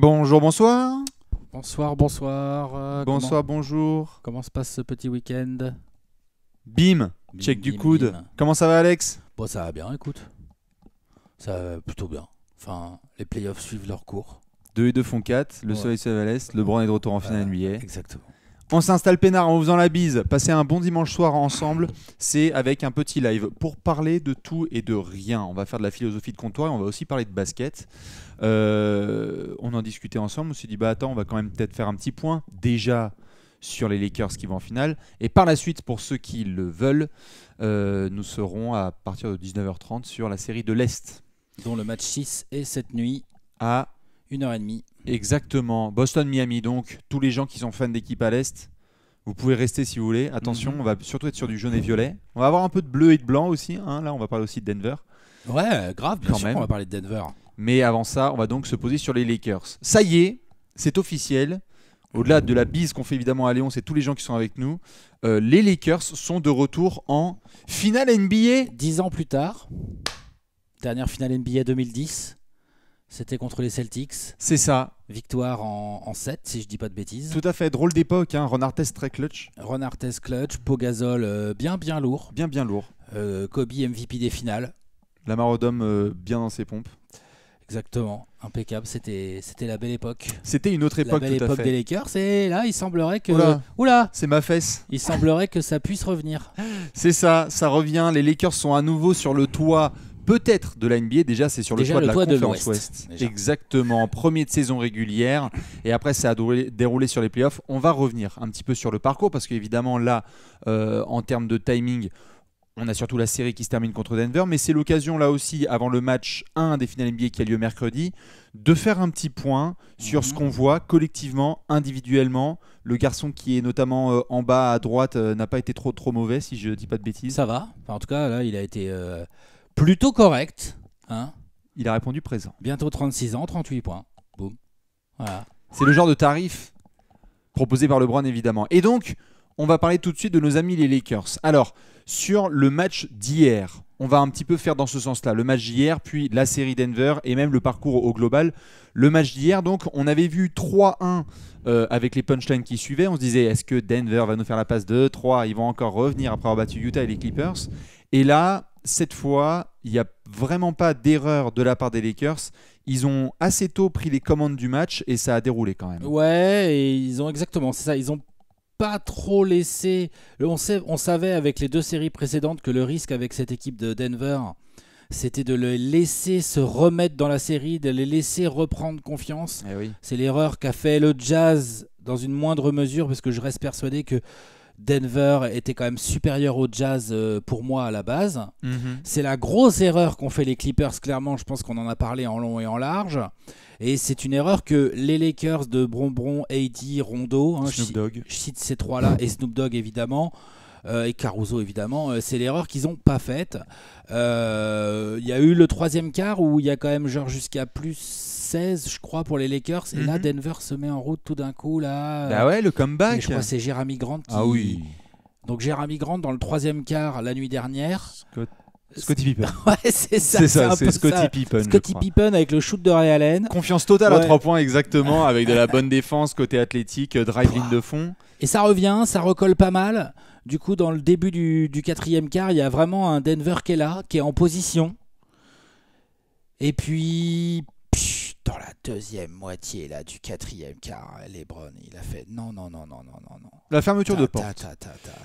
Bonjour, bonsoir. Bonsoir, bonsoir. Euh, bonsoir, bonjour. Comment se passe ce petit week-end Bim, check du coude. Comment ça va, Alex Bon, ça va bien, écoute. Ça va plutôt bien. Enfin, les playoffs suivent leur cours. 2 et 2 font 4. Le soleil se lève à l'est. LeBron est de retour en finale NBA. Exactement. On s'installe peinard en vous faisant la bise. Passez un bon dimanche soir ensemble. C'est avec un petit live pour parler de tout et de rien. On va faire de la philosophie de comptoir et on va aussi parler de basket. Euh, on en discutait ensemble. On s'est dit, bah attends, on va quand même peut-être faire un petit point déjà sur les Lakers qui vont en finale. Et par la suite, pour ceux qui le veulent, euh, nous serons à partir de 19h30 sur la série de l'Est dont le match 6 est cette nuit à 1h30. Exactement, Boston-Miami, donc tous les gens qui sont fans d'équipe à l'Est, vous pouvez rester si vous voulez. Attention, mhm. on va surtout être sur du jaune et violet. On va avoir un peu de bleu et de blanc aussi, hein. là on va parler aussi de Denver. Ouais, grave, Quand même. on va parler de Denver. Mais avant ça, on va donc se poser sur les Lakers. Ça y est, c'est officiel. Au-delà de la bise qu'on fait évidemment à Léon, c'est tous les gens qui sont avec nous. Euh, les Lakers sont de retour en finale NBA. Dix ans plus tard dernière finale NBA 2010. C'était contre les Celtics. C'est ça. Victoire en, 7, si je dis pas de bêtises. Tout à fait, drôle d'époque, hein. Ron Artest très clutch. Ron Artest clutch, Pogazol euh, bien bien lourd. Bien bien lourd. Euh, Kobe MVP des finales. La euh, bien dans ses pompes. Exactement, impeccable, c'était la belle époque. C'était une autre époque, la belle époque des Lakers, et là, il semblerait que... Oula C'est ma fesse Il semblerait que ça puisse revenir. C'est ça, ça revient, les Lakers sont à nouveau sur le toit peut-être de la NBA. Déjà, c'est sur le choix de la conférence Ouest. Exactement, premier de saison régulière. Et après, ça a déroulé sur les playoffs. On va revenir un petit peu sur le parcours parce qu'évidemment, là, euh, en termes de timing, on a surtout la série qui se termine contre Denver, mais c'est l'occasion là aussi, avant le match 1 des finales NBA qui a lieu mercredi, de faire un petit point sur ce mhm. qu'on voit collectivement, individuellement. Le garçon qui est notamment euh, en bas à droite euh, n'a pas été trop trop mauvais, si je ne dis pas de bêtises. Ça va. en tout cas, là, il a été plutôt correct. Hein Il a répondu présent. Bientôt 36 ans, 38 points. Boum. Voilà. C'est le genre de tarif proposé par LeBron, évidemment. Et donc, on va parler tout de suite de nos amis les Lakers. Alors, sur le match d'hier, on va un petit peu faire dans ce sens-là. Le match d'hier, puis la série Denver et même le parcours au global. Le match d'hier, donc, on avait vu 3-1 euh, avec les punchlines qui suivaient. On se disait, est-ce que Denver va nous faire la passe 2 3 Ils vont encore revenir après avoir battu Utah et les Clippers. Et là, cette fois, il n'y a vraiment pas d'erreur de la part des Lakers. Ils ont assez tôt pris les commandes du match et ça a déroulé quand même. Ouais, et ils ont exactement, c'est ça, ils n'ont pas trop laissé. On, savait avec les deux séries précédentes que le risque avec cette équipe de Denver, c'était de les laisser se remettre dans la série, de les laisser reprendre confiance. Eh c'est l'erreur qu'a fait le Jazz dans une moindre mesure, parce que je reste persuadé que Denver était quand même supérieur au Jazz euh, pour moi à la base. Mhm. C'est la grosse erreur qu'ont fait les Clippers, clairement, je pense qu'on en a parlé en long et en large. Et c'est une erreur que les Lakers de Bron Bron, AD, Rondo, hein, Snoop Dogg. cite ces trois-là, et Snoop Dogg évidemment, euh, et Caruso évidemment, euh, c'est l'erreur qu'ils n'ont pas faite. Euh, il y a eu le troisième quart où il y a quand même genre jusqu'à plus 16 je crois pour les Lakers et là mhm. Denver se met en route tout d'un coup là. Bah ouais le comeback. je crois c'est Jeremy Grant Ah oui. Donc Jeremy Grant dans le troisième quart la nuit dernière. Scotty Pippen. ouais, c'est ça. C'est ça, c'est Scotty Pippen. Scotty Pippen avec le shoot de Ray Allen. Confiance totale à 3 points, exactement, avec de la bonne défense, côté athlétique, drive ligne de fond. Et ça revient, ça recolle pas mal. Du coup, dans le début du, quatrième quart, il y a vraiment un Denver qui est là, qui est en position. Et puis, dans la deuxième moitié là, du quatrième quart, Lebron, il a fait non, non, non, non, non, non, non. La fermeture de porte.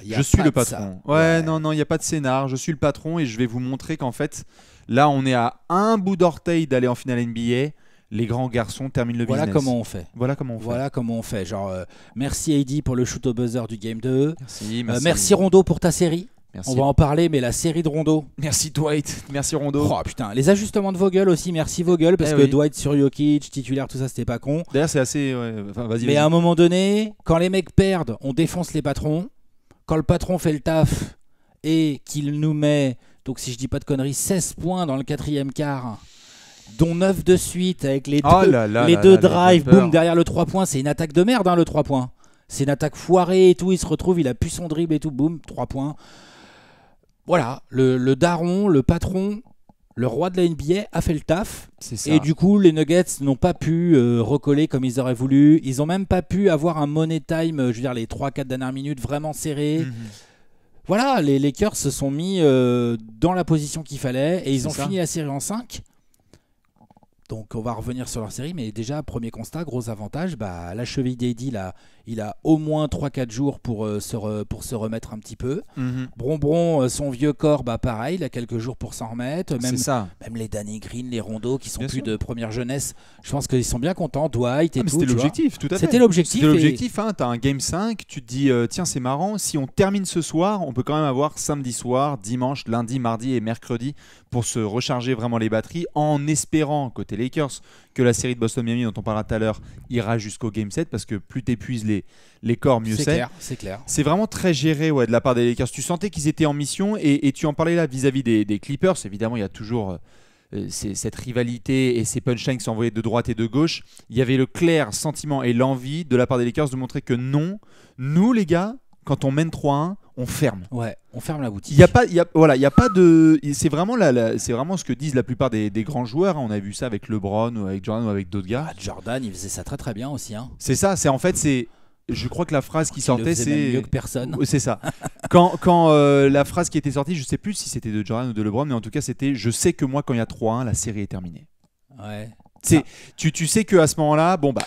je suis le patron. Ouais, ouais, non, non, il n'y a pas de scénar. Je suis le patron et je vais vous montrer qu'en fait, là, on est à un bout d'orteil d'aller en finale NBA les grands garçons terminent le voilà Comment on fait. Voilà comment on fait. Voilà comment on fait. Genre, euh, merci Heidi pour le shoot au buzzer du Game 2. Euh, merci, merci. Rondo pour ta série. On va en parler, mais la série de Rondo. Merci Dwight, merci Rondo. Oh putain, les ajustements de Vogel aussi, merci Vogel, parce eh que Dwight sur Jokic, titulaire, tout ça, c'était pas con. D'ailleurs, c'est assez. mais à un moment donné, quand les mecs perdent, on défonce les patrons. Quand le patron fait le taf et qu'il nous met, donc si je dis pas de conneries, 16 points dans le quatrième quart dont 9 de suite avec les oh deux, les deux drives, boum, derrière le 3 points. C'est une attaque de merde, hein, le 3 points. C'est une attaque foirée et tout. Il se retrouve, il a pu son dribble et tout, boum, 3 points. Voilà, le, daron, le patron, le roi de la NBA a fait le taf. Et du coup, les Nuggets n'ont pas pu euh, recoller comme ils auraient voulu. Ils n'ont même pas pu avoir un money time, euh, je veux dire, les 3-4 dernières minutes vraiment serrées. Mhm. Voilà, les Lakers se sont mis euh, dans la position qu'il fallait et ils ont fini la série en 5. Donc on va revenir sur leur série, mais déjà, premier constat, gros avantage, bah, la cheville d'Eddie, là, il a au moins 3-4 jours pour, euh, se pour se remettre un petit peu. Mhm. Brombron, euh, son vieux corps, bah, pareil, il a quelques jours pour s'en remettre. Même, ça. même les Danny Green, les Rondeaux, qui sont plus de première jeunesse, je pense qu'ils sont bien contents. Dwight et ah, tout. C'était l'objectif, tout à fait. C'était l'objectif. C'était l'objectif. Hein, T'as un game 5, tu te dis, euh, tiens, c'est marrant, si on termine ce soir, on peut quand même avoir samedi soir, dimanche, lundi, mardi et mercredi pour se recharger vraiment les batteries en espérant, côté Lakers, que la série de Boston-Miami dont on parlera tout à l'heure ira jusqu'au game 7 parce que plus t'épuises les les corps, mieux c'est. c'est clair. C'est vraiment très géré ouais, de la part des Lakers. Tu sentais qu'ils étaient en mission et, tu en parlais là vis-à-vis des, Clippers. Évidemment, il y a toujours euh, euh, cette rivalité et ces punchlines qui de droite et de gauche. Il y avait le clair sentiment et l'envie de la part des Lakers de montrer que non, nous les gars, quand on mène 3-1, on ferme. Ouais, on ferme la boutique. Il y a pas, il y a, voilà, il y a pas de, c'est vraiment la, c'est vraiment ce que disent la plupart des, grands joueurs. Hein. On a vu ça avec LeBron ou avec Jordan ou avec d'autres gars. Ah, Jordan, il faisait ça très très bien aussi. Hein. C'est ça, c'est en fait c'est je crois que la phrase qui sortait, c'est. mieux que personne. C'est ça. quand quand euh, la phrase qui était sortie, je sais plus si c'était de Jordan ou de LeBron, mais en tout cas, c'était Je sais que moi, quand il y a 3-1, la série est terminée. Ouais. Ah. tu, tu sais qu'à ce moment-là, bon, bah,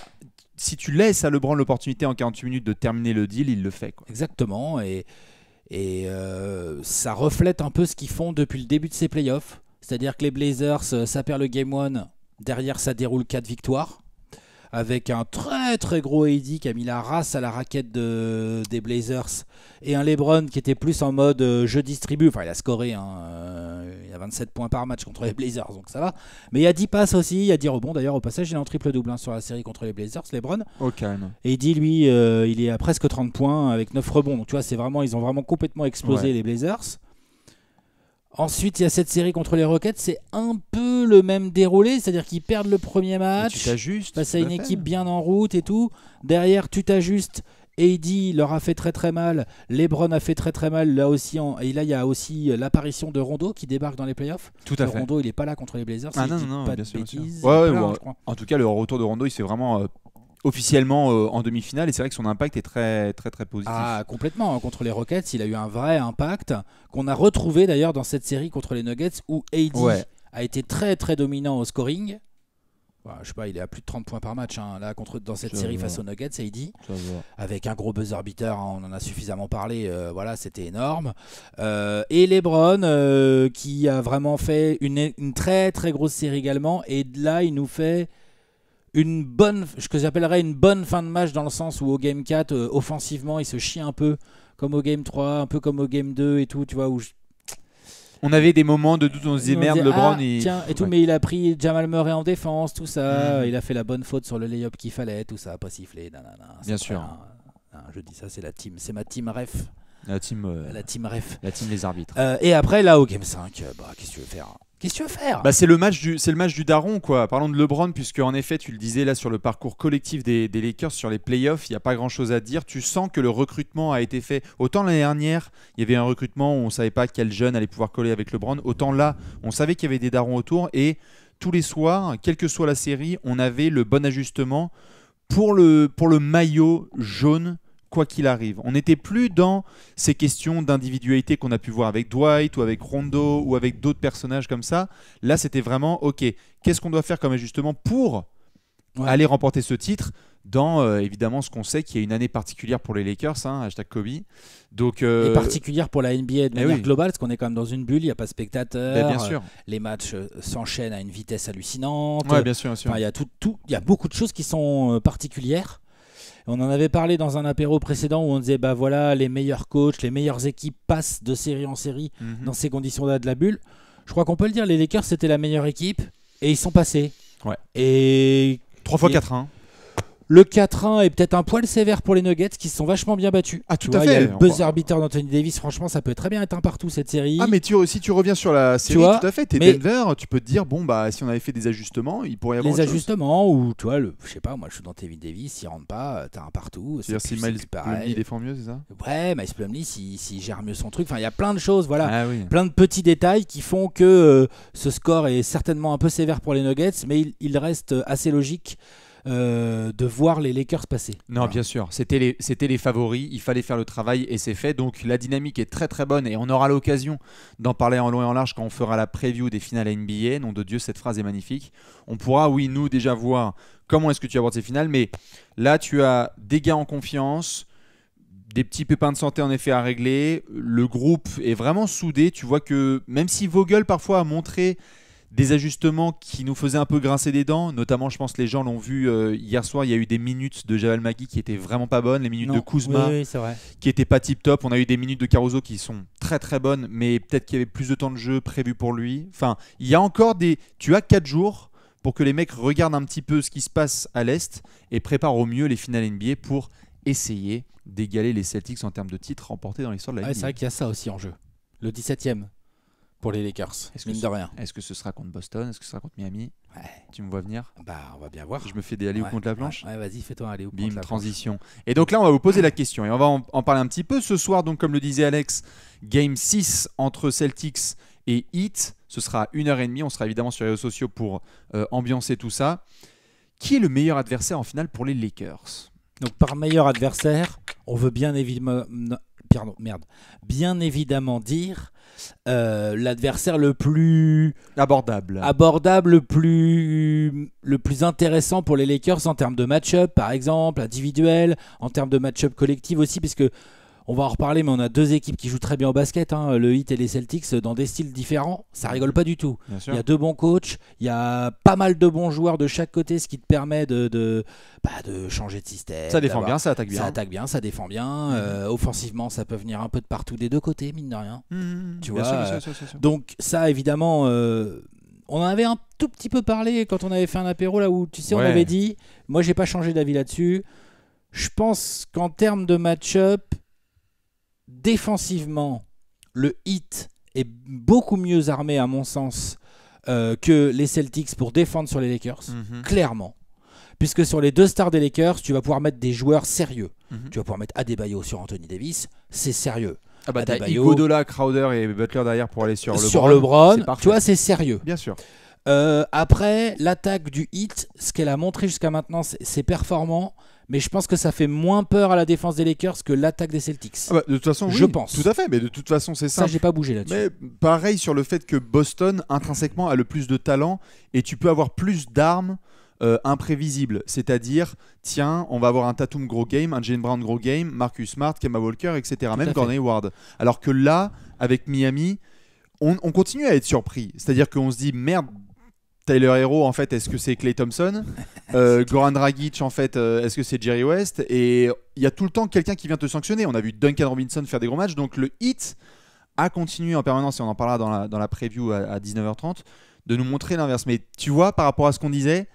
si tu laisses à LeBron l'opportunité en 48 minutes de terminer le deal, il le fait. Exactement. Et, et euh, ça reflète un peu ce qu'ils font depuis le début de ces playoffs. C'est-à-dire que les Blazers, ça euh, perd le game 1. Derrière, ça déroule 4 victoires avec un très très gros Eddy qui a mis la race à la raquette des Blazers et un LeBron qui était plus en mode euh, je distribue. Enfin, il a scoré, hein, euh, il a 27 points par match contre les Blazers, donc ça va. Mais il y a 10 passes aussi, il y a 10 rebonds. D'ailleurs, au passage, il est en triple-double hein, sur la série contre les Blazers, LeBron. ok et lui, euh, il est à presque 30 points avec 9 rebonds. Donc tu vois, c'est vraiment, ils ont vraiment complètement explosé les Blazers. Ensuite, il y a cette série contre les Rockets, c'est un peu le même déroulé, c'est-à-dire qu'ils perdent le premier match, tu à une équipe bien en route et tout. Derrière, tu t'ajustes. Heidi leur a fait très très mal, LeBron a fait très très mal là aussi et là il y a aussi l'apparition de Rondo qui débarque dans les playoffs. Tout à fait. Rondo il est pas là contre les Blazers. Ah non non, non bien sûr, en tout cas le retour de Rondo il s'est vraiment euh, officiellement euh, en demi-finale et c'est vrai que son impact est très très très positif. Ah complètement contre les Rockets, il a eu un vrai impact qu'on a retrouvé d'ailleurs dans cette série contre les Nuggets où AD a été très très dominant au scoring. Bah, je sais pas, il est à plus de 30 points par match hein, là contre dans cette série face aux Nuggets, AD avec un gros buzzer beater, hein, on en a suffisamment parlé, euh, voilà, c'était énorme. Euh, et LeBron qui a vraiment fait une, une très très grosse série également et là il nous fait une bonne, ce que j'appellerais une bonne fin de match dans le sens où au game 4, euh, offensivement, il se chie un peu, comme au game 3, un peu comme au game 2 et tout, tu vois, où On avait des moments de doute, on se disait merde, LeBron. Ah, et tout, mais il a pris Jamal Murray en défense, tout ça. Mmh. Il a fait la bonne faute sur le layup qu'il fallait, tout ça, pas sifflé. Nanana, Bien sûr. Ah, je dis ça, c'est la team, c'est ma team ref. La team, euh, la team ref. La team des arbitres. Euh, et après, là, au game 5, bah, qu'est-ce que tu veux faire hein Qu'est-ce que tu veux faire bah, C'est le, match du, le match du daron, quoi. Parlons de LeBron, puisque en effet, tu le disais là sur le parcours collectif des, Lakers, sur les playoffs, il n'y a pas grand-chose à dire. Tu sens que le recrutement a été fait. Autant l'année dernière, il y avait un recrutement où on ne savait pas quel jeune allait pouvoir coller avec LeBron. Autant là, on savait qu'il y avait des darons autour. Et tous les soirs, quelle que soit la série, on avait le bon ajustement pour le, pour le maillot jaune quoi qu'il arrive. On n'était plus dans ces questions d'individualité qu'on a pu voir avec Dwight ou avec Rondo ou avec d'autres personnages comme ça. Là, c'était vraiment, ok, qu'est-ce qu'on doit faire comme ajustement pour aller remporter ce titre dans euh, évidemment ce qu'on sait qu'il y a une année particulière pour les Lakers, hein, hashtag Kobe. Donc, euh, Et particulière pour la NBA de eh manière globale, parce qu'on est quand même dans une bulle, il n'y a pas de spectateurs, ben, bien sûr. Euh, les matchs s'enchaînent à une vitesse hallucinante, bien sûr, sûr. il y, y a beaucoup de choses qui sont particulières. On en avait parlé dans un apéro précédent où on disait bah voilà, les meilleurs coachs, les meilleures équipes passent de série en série mhm. dans ces conditions-là de la bulle. Je crois qu'on peut le dire, les Lakers c'était la meilleure équipe et ils sont passés. Ouais. Et 3 fois 4-1. Le 4-1 est peut-être un poil sévère pour les Nuggets qui se sont vachement bien battus. Ah, tout à fait. le buzzer arbitre d'Anthony Davis. Franchement, ça peut très bien être un partout cette série. Ah, mais tu, si tu reviens sur la série, tu tout à fait. Denver, tu peux te dire, bon, bah, si on avait fait des ajustements, il pourrait y avoir. Les ajustements, ou tu vois, le, je sais pas, moi je suis dans Anthony Davis, s'il rentre pas, t'as un partout. C'est-à-dire si Miles Plumlee défend mieux, c'est ça Ouais, Miles Plumlee, s'il si gère mieux son truc. Enfin, il y a plein de choses, voilà. Ah plein de petits détails qui font que euh, ce score est certainement un peu sévère pour les Nuggets, mais il reste euh, assez logique. Euh, de voir les Lakers passer. Non, bien sûr, c'était les, c'était les favoris, il fallait faire le travail et c'est fait. Donc la dynamique est très très bonne et on aura l'occasion d'en parler en long et en large quand on fera la preview des finales NBA. Nom de Dieu, cette phrase est magnifique. On pourra, oui, nous déjà voir comment est-ce que tu abordes ces finales, mais là tu as des gars en confiance des petits pépins de santé en effet à régler. Le groupe est vraiment soudé. Tu vois que même si Vogel parfois a montré des ajustements qui nous faisaient un peu grincer des dents, notamment je pense que les gens l'ont vu euh, hier soir, il y a eu des minutes de Javel Magui qui étaient vraiment pas bonnes, les minutes de Kuzma qui étaient pas tip top, on a eu des minutes de Caruso qui sont très très bonnes, mais peut-être qu'il y avait plus de temps de jeu prévu pour lui. Enfin, il y a encore des... Tu as 4 jours pour que les mecs regardent un petit peu ce qui se passe à l'Est et préparent au mieux les finales NBA pour essayer d'égaler les Celtics en termes de titres remportés dans l'histoire de la NBA. c'est vrai qu'il y a ça aussi en jeu. Le 17 e pour les Lakers, est-ce mine de rien. Est-ce que ce sera contre Boston Est-ce que ce sera contre Miami Tu me vois venir Bah, on va bien voir. Je me fais des allées ouais, contre la planche. Ouais, vas-y, fais-toi aller Bim, la transition. Et donc là, on va vous poser la question et on va en, parler un petit peu ce soir. Donc, comme le disait Alex, game 6 entre Celtics et Heat. Ce sera une 1h30. On sera évidemment sur les réseaux sociaux pour euh, ambiancer tout ça. Qui est le meilleur adversaire en finale pour les Lakers Donc, par meilleur adversaire, on veut bien évidemment merde, bien évidemment dire euh, l'adversaire le plus abordable, abordable, le plus le plus intéressant pour les Lakers en termes de match-up, par exemple, individuel, en termes de match-up collectif aussi, puisque on va en reparler, mais on a deux équipes qui jouent très bien au basket, hein, le Heat et les Celtics, dans des styles différents. Ça rigole pas du tout. Il y a deux bons coachs, il y a pas mal de bons joueurs de chaque côté, ce qui te permet de, bah, changer de système. Ça défend bien, ça attaque bien. Ça attaque bien, ça défend bien. Mhm. Euh, offensivement, ça peut venir un peu de partout des deux côtés, mine de rien. tu Donc ça, évidemment. Euh, on en avait un tout petit peu parlé quand on avait fait un apéro là où tu sais on avait dit moi j'ai pas changé d'avis là-dessus je pense qu'en termes de match-up défensivement, le hit est beaucoup mieux armé, à mon sens, euh, que les Celtics pour défendre sur les Lakers, mhm. clairement. Puisque sur les deux stars des Lakers, tu vas pouvoir mettre des joueurs sérieux. Mhm. Tu vas pouvoir mettre Adebayo sur Anthony Davis, c'est sérieux. Ah bah Crowder et Butler derrière pour aller sur LeBron. Sur LeBron, tu vois, c'est sérieux. Bien sûr. Euh, après, l'attaque du Hit, ce qu'elle a montré jusqu'à maintenant, c'est performant mais je pense que ça fait moins peur à la défense des Lakers que l'attaque des Celtics. Ah bah, de toute façon, je pense. Tout à fait, mais de toute façon, c'est ça. Ça, j'ai pas bougé là-dessus. Mais pareil sur le fait que Boston intrinsèquement a le plus de talent et tu peux avoir plus d'armes. Euh, imprévisibles c'est-à-dire, tiens, on va avoir un Tatum gros game, un Jane Brown gros game, Marcus Smart, Kemba Walker, etc., même Gordon Hayward Alors que là, avec Miami, on continue à être surpris. C'est-à-dire qu'on se dit, merde, Tyler Hero, en fait, est-ce que c'est Clay Thompson euh, Goran Dragic, en fait, euh, est-ce que c'est Jerry West Et il y a tout le temps quelqu'un qui vient te sanctionner. On a vu Duncan Robinson faire des gros matchs. Donc le hit a continué en permanence, et on en parlera dans la, preview à, 19h30, de nous montrer l'inverse. Mais tu vois, par rapport à ce qu'on disait,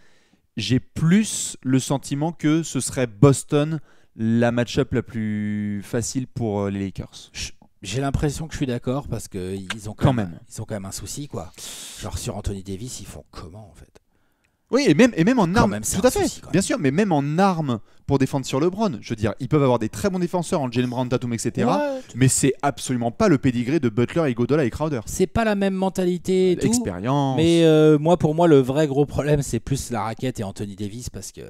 j'ai plus le sentiment que ce serait Boston la match-up la plus facile pour euh, les Lakers. J'ai l'impression que je suis d'accord parce qu'ils ont quand, même, ils quand même un souci quoi. Genre sur Anthony Davis, ils font comment en fait Oui, et même et même en armes, tout à fait. bien sûr, mais même en armes pour défendre sur LeBron, je veux dire, ils peuvent avoir des très bons défenseurs en Jalen Brown, Tatum, etc. mais c'est absolument pas le pédigré de Butler, et Godola et Crowder. C'est pas la même mentalité, d'expérience. Mais euh, moi, pour moi, le vrai gros problème, c'est plus la raquette et Anthony Davis parce que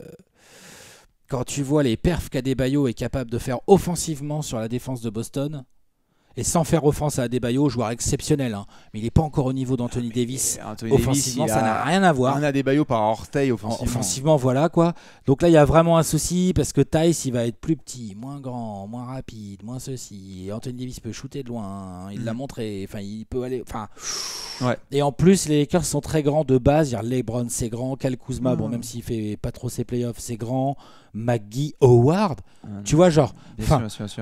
quand tu vois les perfs qu'Adebayo est capable de faire offensivement sur la défense de Boston, et sans faire offense à Adebayo, joueur exceptionnel, hein. mais il n'est pas encore au niveau d'Anthony ah, Davis. offensivement, ça n'a rien à voir. Un Adebayo par orteil offensivement. Offensivement, voilà quoi. Donc là, il y a vraiment un souci parce que Tice, il va être plus petit, moins grand, moins rapide, moins ceci. Et Anthony Davis peut shooter de loin, hein. il l'a mm. montré. Enfin, il peut aller. Enfin. Et en plus, les Lakers sont très grands de base. LeBron, c'est grand. Cal Kuzma, bon, mm. même s'il fait pas trop ses playoffs, c'est grand. McGee Howard, mm. tu vois, genre,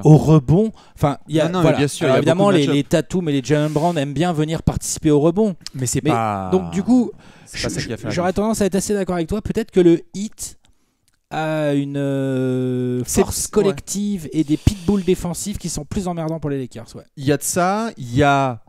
au rebond. Enfin, il y a. bien sûr évidemment, les, les Tatum et les Jalen Brown aiment bien venir participer au rebond. Mais c'est pas. Donc, du coup, j'aurais tendance à être assez d'accord avec toi. Peut-être que le hit a une euh, force collective et des pitbulls défensifs qui sont plus emmerdants pour les Lakers. Ouais. Il y a de ça, il y a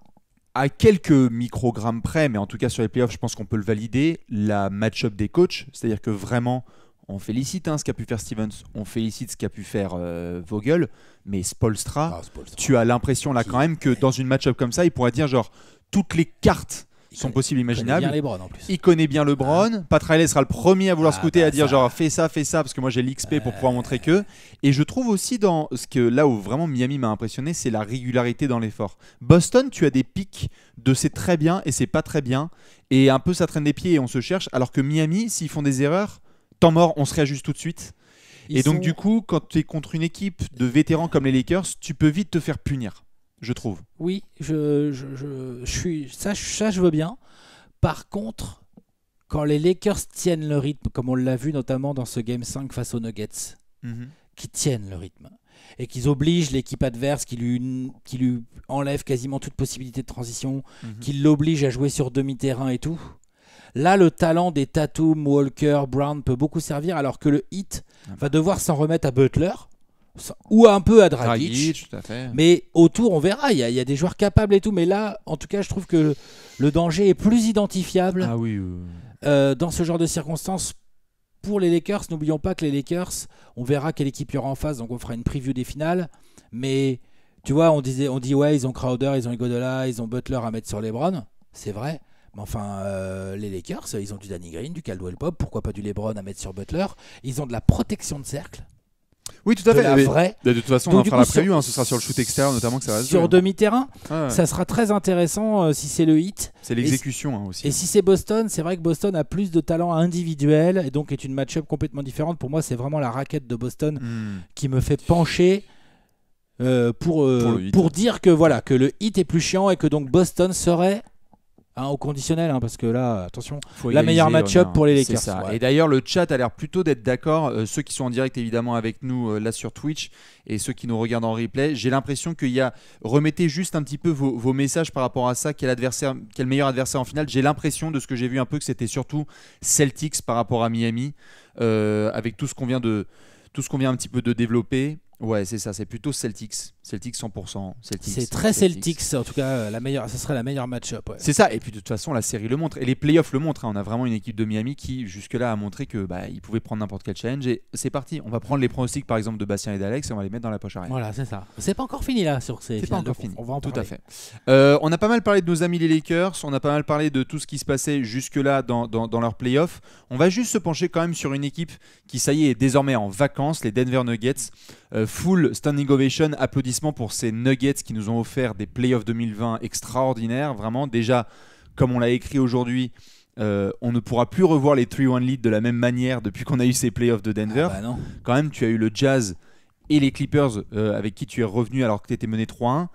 à quelques microgrammes près, mais en tout cas sur les playoffs, je pense qu'on peut le valider, la match-up des coachs. C'est-à-dire que vraiment, on félicite hein, ce qu'a pu faire Stevens, on félicite ce qu'a pu faire euh, Vogel, mais ah, Spolstra, tu as l'impression là quand même que dans une match-up comme ça, il pourrait dire genre toutes les cartes sont possibles, imaginables. Il connaît bien Lebron en plus. Il connaît bien ah. Pat sera le premier à vouloir se ah, scouter, à bah dire genre fais ça, fais ça, parce que moi j'ai l'XP pour pouvoir euh. montrer que. Et je trouve aussi dans ce que là où vraiment Miami m'a impressionné, c'est la régularité dans l'effort. Boston, tu as des pics de c'est très bien et c'est pas très bien. Et un peu ça traîne des pieds et on se cherche. Alors que Miami, s'ils font des erreurs, temps mort, on se réajuste tout de suite. et donc, du coup, quand tu es contre une équipe de vétérans comme les Lakers, tu peux vite te faire punir, je trouve. Oui, je, suis, ça, je veux bien. Par contre, quand les Lakers tiennent le rythme, comme on l'a vu notamment dans ce Game 5 face aux Nuggets, mhm. qui tiennent le rythme et qu'ils obligent l'équipe adverse, qui lui, qui lui enlève quasiment toute possibilité de transition, mhm. qui l'oblige à jouer sur demi-terrain et tout, Là, le talent des Tatum, Walker, Brown peut beaucoup servir, alors que le hit ah. va devoir s'en remettre à Butler ou un peu à Dragic. tout à Mais autour, on verra. Il y, a des joueurs capables et tout. Mais là, en tout cas, je trouve que le danger est plus identifiable ah oui, euh, dans ce genre de circonstances. Pour les Lakers, n'oublions pas que les Lakers, on verra quelle équipe il y aura en face, donc on fera une preview des finales. Mais tu vois, on, disait, on dit ouais, ils ont Crowder, ils ont Igodola, ils ont Butler à mettre sur les Browns. C'est vrai. Mais enfin, euh, les Lakers, ils ont du Danny Green, du Caldwell Bob pourquoi pas du LeBron à mettre sur Butler. Ils ont de la protection de cercle. Oui, tout à fait. De, de toute façon, on fera la hein, ce sera sur le shoot extérieur, notamment que ça Sur demi-terrain, ça sera très intéressant euh, si c'est le hit. C'est l'exécution hein, aussi. Et si c'est Boston, c'est vrai que Boston a plus de talent individuel et donc est une match-up complètement différente. Pour moi, c'est vraiment la raquette de Boston hmm. qui me fait pencher. Euh, pour, pour, dire que voilà que le hit est plus chiant et que donc Boston serait au conditionnel, hein, parce que là, attention, la meilleure match-up pour les Lakers. Et d'ailleurs, le chat a l'air plutôt d'être d'accord. Euh, ceux qui sont en direct, évidemment, avec nous euh, là sur Twitch et ceux qui nous regardent en replay, j'ai l'impression qu'il y a. Remettez juste un petit peu vos, messages par rapport à ça. Quel, adversaire, quel meilleur adversaire en finale J'ai l'impression de ce que j'ai vu un peu que c'était surtout Celtics par rapport à Miami, euh, avec tout ce qu'on vient de. Tout ce qu'on vient un petit peu de développer, ouais, c'est ça, c'est plutôt Celtics. Celtics 100%. C'est très Celtics. en tout cas, euh, la meilleure, ça serait la meilleure match-up. C'est ça, et puis de toute façon, la série le montre, et les playoffs le montrent. Hein. On a vraiment une équipe de Miami qui, jusque-là, a montré que bah, ils pouvaient prendre n'importe quel challenge, et c'est parti. On va prendre les pronostics, par exemple, de Bastien et d'Alex, et on va les mettre dans la poche arrière. Voilà, c'est ça. C'est pas encore fini là sur ces. C'est pas encore fini. On va en tout à fait. Euh, on a pas mal parlé de nos amis les Lakers, on a pas mal parlé de tout ce qui se passait jusque-là dans, dans, leurs playoffs. On va juste se pencher quand même sur une équipe qui, ça y est, est désormais en vacances, les Denver Nuggets. Euh, full standing ovation, applaudissements pour ces Nuggets qui nous ont offert des playoffs 2020 extraordinaires. Vraiment, déjà, comme on l'a écrit aujourd'hui, euh, on ne pourra plus revoir les 3-1 lead de la même manière depuis qu'on a eu ces playoffs de Denver. Ah bah Quand même, tu as eu le Jazz et les Clippers euh, avec qui tu es revenu alors que tu étais mené 3-1.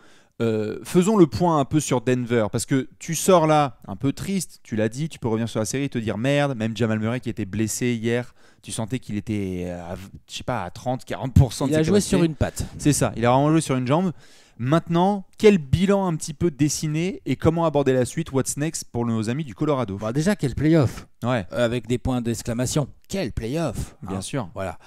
Euh, faisons le point un peu sur Denver, parce que tu sors là un peu triste, tu l'as dit, tu peux revenir sur la série et te dire merde, même Jamal Murray qui était blessé hier, tu sentais qu'il était à, je sais pas, à 30, 40%. il a joué sur une patte. C'est ça, il a vraiment joué sur une jambe. Maintenant, quel bilan un petit peu dessiné et comment aborder la suite What's next pour nos amis du Colorado bah, Déjà, quel playoff ouais. Euh, avec des points d'exclamation. Quel playoff hein. Bien sûr. Voilà.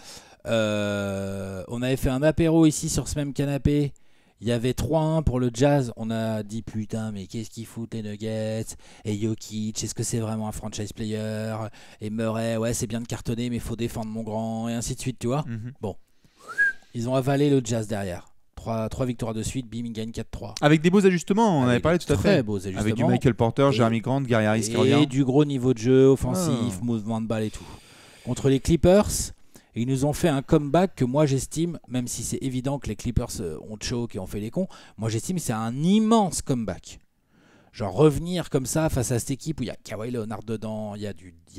Euh, on avait fait un apéro ici sur ce même canapé il y avait 3-1 pour le Jazz. On a dit putain, mais qu'est-ce qu'ils foutent les Nuggets Et Jokic, est-ce que c'est vraiment un franchise player Et Murray, ouais, c'est bien de cartonner, mais faut défendre mon grand, et ainsi de suite, tu vois. Mhm. Bon. Ils ont avalé le Jazz derrière. 3, victoires de suite, Bim, gagne 4-3. Avec des beaux ajustements, on avait parlé tout à fait. Avec du Michael Porter, Jeremy Grant, Gary Harris qui Et du gros niveau de jeu, offensif, ah. mouvement de balle et tout. Contre les Clippers, ils nous ont fait un comeback que moi j'estime, même si c'est évident que les Clippers euh, ont choke et ont fait les cons, moi j'estime c'est un immense comeback. Genre revenir comme ça face à cette équipe où il y a Kawhi Leonard dedans, il y, a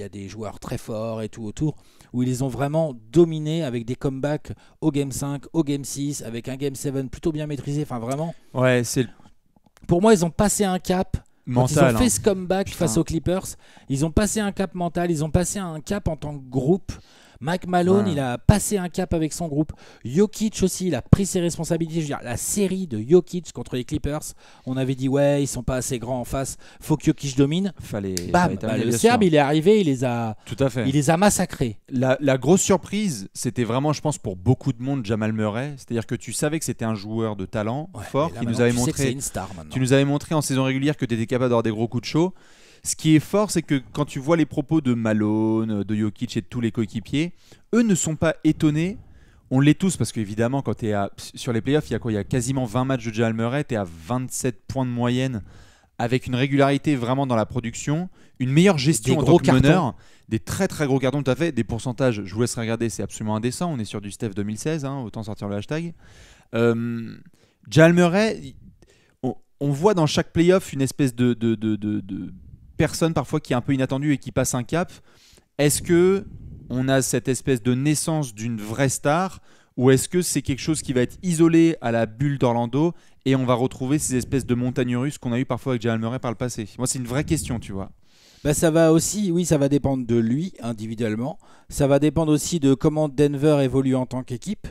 a des joueurs très forts et tout autour, où ils ont vraiment dominé avec des comebacks au Game 5, au Game 6, avec un Game 7 plutôt bien maîtrisé, enfin vraiment. Ouais, c'est... Pour moi ils ont passé un cap, Mental, ils ont hein. fait ce comeback face aux Clippers, ils ont passé un cap mental, ils ont passé un cap en tant que groupe. Mike Malone, il a passé un cap avec son groupe. Jokic aussi, il a pris ses responsabilités. la série de Jokic contre les Clippers, on avait dit ouais, ils sont pas assez grands en face, faut que Jokic domine. Fallait. Bah, le Serbe, il est arrivé, il les a. Tout à fait. Il les a massacrés. La, grosse surprise, c'était vraiment, je pense, pour beaucoup de monde, Jamal Murray. C'est-à-dire que tu savais que c'était un joueur de talent fort qui nous avait montré. tu nous avais montré en saison régulière que tu étais capable d'avoir des gros coups de chaud. Ce qui est fort, c'est que quand tu vois les propos de Malone, de Jokic et de tous les coéquipiers, eux ne sont pas étonnés. On l'est tous parce qu'évidemment, quand tu es sur les playoffs, il y a quasiment 20 matchs de Jamal Murray, tu à 27 points de moyenne avec une régularité vraiment dans la production, une meilleure gestion des en gros tant des très très gros cartons tout à fait, des pourcentages, je vous laisse regarder, c'est absolument indécent, on est sur du Steph 2016, hein, autant sortir le hashtag. Euh, on, voit dans chaque playoff une espèce de, de, de, de personne parfois qui est un peu inattendu et qui passe un cap. Est-ce que on a cette espèce de naissance d'une vraie star ou est-ce que c'est quelque chose qui va être isolé à la bulle d'Orlando et on va retrouver ces espèces de montagnes russes qu'on a eu parfois avec Jamal Murray par le passé Moi, c'est une vraie question, tu vois. Bah ça va aussi, oui, ça va dépendre de lui individuellement. Ça va dépendre aussi de comment Denver évolue en tant qu'équipe.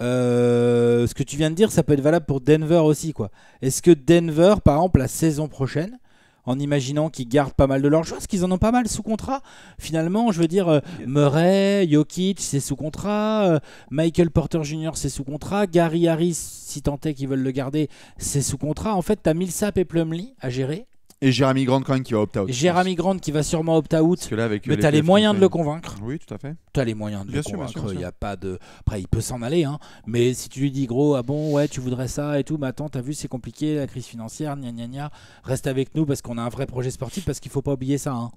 Euh, ce que tu viens de dire, ça peut être valable pour Denver aussi, quoi. Est-ce que Denver, par exemple, la saison prochaine, en imaginant qu'ils gardent pas mal de leurs joueurs, parce qu'ils en ont pas mal sous contrat. Finalement, je veux dire, euh, Murray, Jokic, c'est sous contrat, euh, Michael Porter Jr., c'est sous contrat, Gary Harris, si tant est qu'ils veulent le garder, c'est sous contrat. En fait, tu as Millsap et Plumlee à gérer. Et Jérémy Grant quand même qui va opt-out. Jérémy Grant qui va sûrement opt-out. Mais tu as les moyens de le convaincre. Oui, tout à fait. Tu as les moyens de bien le convaincre. Il y a pas de. Après, il peut s'en aller, hein. Mais si tu lui dis gros, ah bon, ouais, tu voudrais ça et tout, mais attends, t'as vu, c'est compliqué, la crise financière, gna gna gna. Reste avec nous parce qu'on a un vrai projet sportif, parce qu'il faut pas oublier ça. Hein.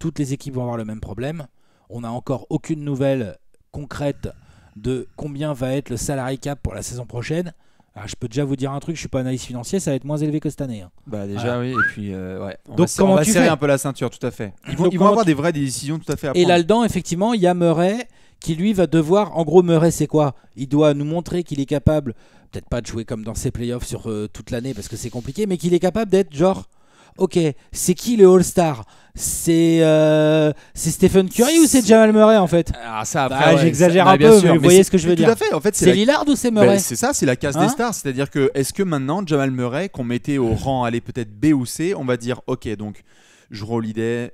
Toutes les équipes vont avoir le même problème. On n'a encore aucune nouvelle concrète de combien va être le salarié cap pour la saison prochaine. Ah, je peux déjà vous dire un truc, je suis pas analyste financier, ça va être moins élevé que cette année. Hein. Bah déjà oui et puis euh, ouais. On Donc, va, va un peu la ceinture tout à fait. Ils vont, avoir des vraies décisions tout à fait à Et là-dedans, effectivement, il y a Murray qui lui va devoir. En gros, Murray, c'est quoi Il doit nous montrer qu'il est capable, peut-être pas de jouer comme dans ses playoffs sur euh, toute l'année parce que c'est compliqué, mais qu'il est capable d'être genre ok, c'est qui le All-Star euh, c'est Stephen Curry ou c'est Jamal Murray en fait Ah ça bah, après j'exagère bah, un peu, mais vous voyez ce que je veux dire. Tout à fait. En fait, c'est Lilard Lillard ou c'est ben, Murray C'est ça, c'est la case des hein? stars. C'est-à-dire que est-ce que maintenant Jamal Murray qu'on mettait au rang, allez peut-être B ou C, on va dire ok donc je Holiday,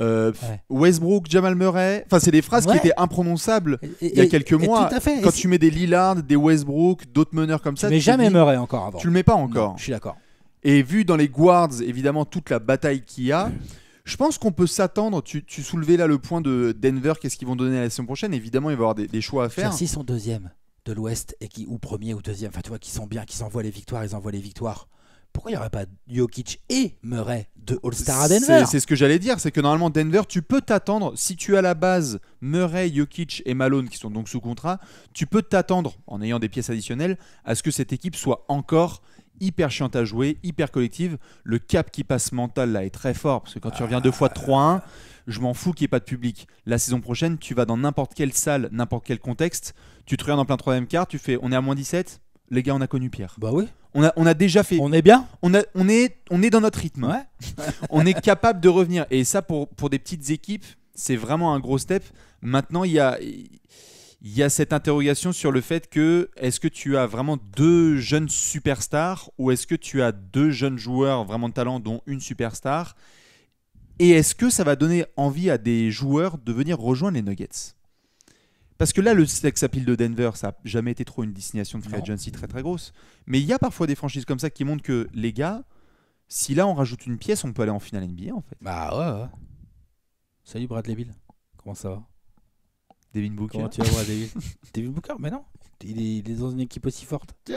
euh, Westbrook, Jamal Murray. Enfin, c'est des phrases qui étaient imprononçables il y a quelques mois. Tout à fait. Quand tu mets des Lillard, des Westbrook, d'autres meneurs comme ça. Mais jamais Murray encore avant. Tu le mets pas encore. je suis d'accord. Et vu dans les Guards, évidemment, toute la bataille qu'il y a, je pense qu'on peut s'attendre. Tu, soulevais là le point de Denver, qu'est-ce qu'ils vont donner à la saison prochaine Évidemment, il va y avoir des, choix à faire. S'ils sont deuxième de l'Ouest, et qui, ou premier ou deuxième, enfin, tu vois, qui sont bien, qui s'envoient les victoires, ils envoient les victoires pourquoi il n'y aurait pas Jokic et Murray de All-Star à Denver C'est ce que j'allais dire, c'est que normalement Denver, tu peux t'attendre, si tu as la base Murray, Jokic et Malone qui sont donc sous contrat, tu peux t'attendre, en ayant des pièces additionnelles, à ce que cette équipe soit encore hyper chiante à jouer, hyper collective. Le cap qui passe mental là est très fort parce que quand tu reviens deux fois 3-1, je m'en fous qu'il n'y ait pas de public. La saison prochaine, tu vas dans n'importe quelle salle, n'importe quel contexte, tu te regardes en plein troisième quart, tu fais on est à moins 17, les gars, on a connu Pierre. Bah oui. On a, on a déjà fait. On est bien on, a, on, est, on est dans notre rythme. on est capable de revenir. Et ça, pour, pour des petites équipes, c'est vraiment un gros step. Maintenant, il y a il y a cette interrogation sur le fait que est-ce que tu as vraiment deux jeunes superstars ou est-ce que tu as deux jeunes joueurs vraiment de talent dont une superstar et est-ce que ça va donner envie à des joueurs de venir rejoindre les Nuggets parce que là, le sex appeal de Denver, ça a jamais été trop une destination de free agency très très grosse. Mais il y a parfois des franchises comme ça qui montrent que les gars, si là on rajoute une pièce, on peut aller en finale NBA en fait. Bah ouais. ouais. Salut Bradley Bill, comment ça va Devin Booker. Booker Mais non, il est, dans une équipe aussi forte.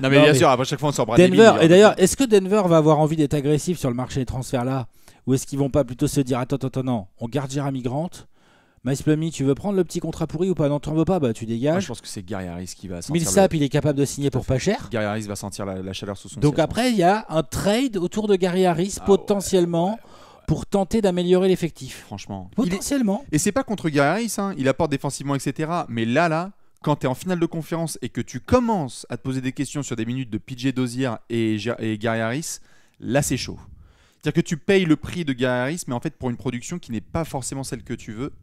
non, mais bien sûr, à chaque fois on s'en Denver, hein. et d'ailleurs, est-ce que Denver va avoir envie d'être agressif sur le marché des transferts là Ou est-ce qu'ils vont pas plutôt se dire Attends, attends, non, on garde Jeremy Grant Mice Plummy, tu veux prendre le petit contrat pourri ou pas Non, tu en veux pas, bah tu dégages. Moi, je pense que c'est Gary Harris qui va sentir. Millsap, le... il est capable de signer pour pas cher. Gary Harris va sentir la, chaleur sous son Donc hein. après, il y a un trade autour de Gary Harris ah potentiellement pour tenter d'améliorer l'effectif, franchement. Potentiellement. Et c'est pas contre Gary Harris, hein. il apporte défensivement, etc. Mais là, là, quand tu es en finale de conférence et que tu commences à te poser des questions sur des minutes de PJ Dozier et, Gary Harris, là, c'est chaud. C'est-à-dire que tu payes le prix de Gary Harris, mais en fait, pour une production qui n'est pas forcément celle que tu veux.